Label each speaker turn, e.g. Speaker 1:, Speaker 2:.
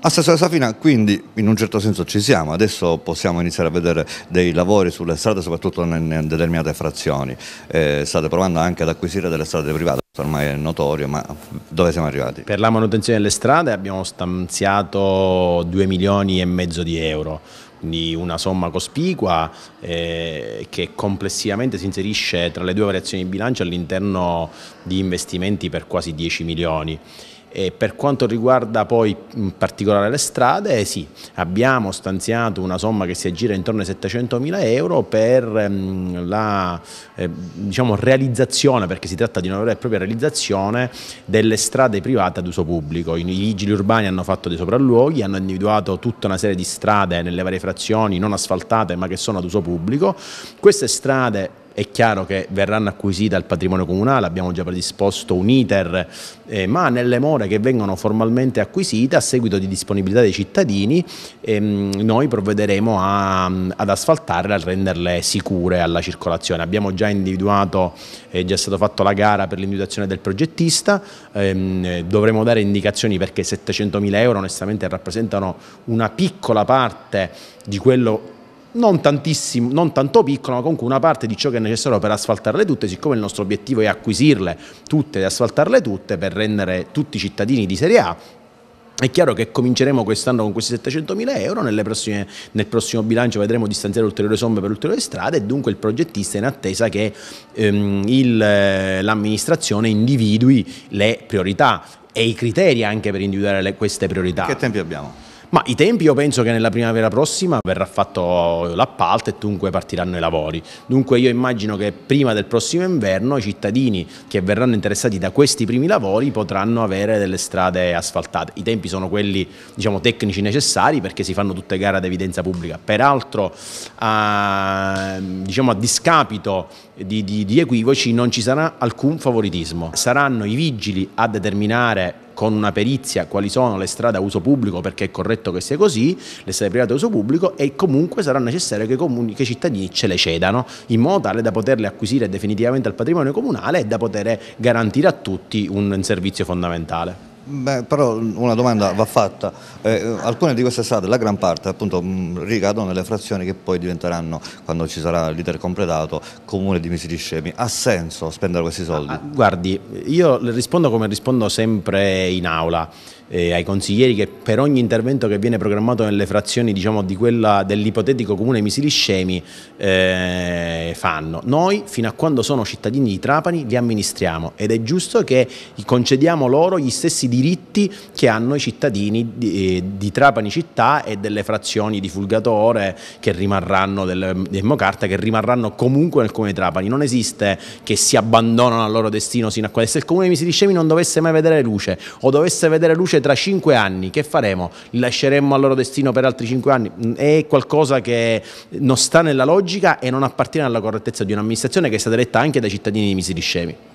Speaker 1: Assessore Safina, quindi in un certo senso ci siamo, adesso possiamo iniziare a vedere dei lavori sulle strade, soprattutto in determinate frazioni. Eh, state provando anche ad acquisire delle strade private, questo ormai è notorio, ma dove siamo arrivati?
Speaker 2: Per la manutenzione delle strade abbiamo stanziato 2 milioni e mezzo di euro, quindi una somma cospicua eh, che complessivamente si inserisce tra le due variazioni di bilancio all'interno di investimenti per quasi 10 milioni e per quanto riguarda poi in particolare le strade, sì, abbiamo stanziato una somma che si aggira intorno ai 700 mila euro per ehm, la eh, diciamo, realizzazione, perché si tratta di una vera e propria realizzazione delle strade private ad uso pubblico. I vigili urbani hanno fatto dei sopralluoghi, hanno individuato tutta una serie di strade nelle varie frazioni non asfaltate ma che sono ad uso pubblico. Queste strade è chiaro che verranno acquisite al patrimonio comunale, abbiamo già predisposto un iter, eh, ma nelle more che vengono formalmente acquisite a seguito di disponibilità dei cittadini ehm, noi provvederemo a, ad asfaltarle, a renderle sicure alla circolazione. Abbiamo già individuato, è già stata fatta la gara per l'individuazione del progettista, ehm, dovremo dare indicazioni perché 700.000 euro onestamente rappresentano una piccola parte di quello che non, non tanto piccola, ma comunque una parte di ciò che è necessario per asfaltarle tutte, siccome il nostro obiettivo è acquisirle tutte e asfaltarle tutte per rendere tutti cittadini di Serie A, è chiaro che cominceremo quest'anno con questi 700.000 euro, prossime, nel prossimo bilancio vedremo di stanziare ulteriori somme per ulteriori strade e dunque il progettista è in attesa che ehm, eh, l'amministrazione individui le priorità e i criteri anche per individuare le, queste priorità. Che tempi abbiamo? Ma i tempi io penso che nella primavera prossima verrà fatto l'appalto e dunque partiranno i lavori. Dunque io immagino che prima del prossimo inverno i cittadini che verranno interessati da questi primi lavori potranno avere delle strade asfaltate. I tempi sono quelli diciamo, tecnici necessari perché si fanno tutte gare ad evidenza pubblica. Peraltro a, ehm, diciamo, a discapito di, di, di equivoci non ci sarà alcun favoritismo. Saranno i vigili a determinare con una perizia quali sono le strade a uso pubblico, perché è corretto che sia così, le strade private a uso pubblico e comunque sarà necessario che, comuni, che i cittadini ce le cedano, in modo tale da poterle acquisire definitivamente al patrimonio comunale e da poter garantire a tutti un servizio fondamentale. Beh, però una
Speaker 1: domanda va fatta, eh, alcune di queste strade, la gran parte appunto mm, ricadono nelle frazioni che poi diventeranno, quando
Speaker 2: ci sarà l'iter completato, comune di misili scemi, ha senso spendere questi ah, soldi? Ah, guardi, io le rispondo come rispondo sempre in aula eh, ai consiglieri che per ogni intervento che viene programmato nelle frazioni diciamo, di dell'ipotetico comune di scemi eh, fanno. Noi, fino a quando sono cittadini di Trapani, li amministriamo ed è giusto che concediamo loro gli stessi diritti che hanno i cittadini di, eh, di Trapani città e delle frazioni di Fulgatore che rimarranno, del, del Mocarta, che rimarranno comunque nel comune di Trapani. Non esiste che si abbandonano al loro destino sino a quando se il comune di Misiliscemi non dovesse mai vedere luce o dovesse vedere luce tra cinque anni, che faremo? Li lasceremmo al loro destino per altri cinque anni? Mm, è qualcosa che non sta nella logica e non appartiene alla Costituzione correttezza di un'amministrazione che è stata eletta anche dai cittadini di Misiriscemi.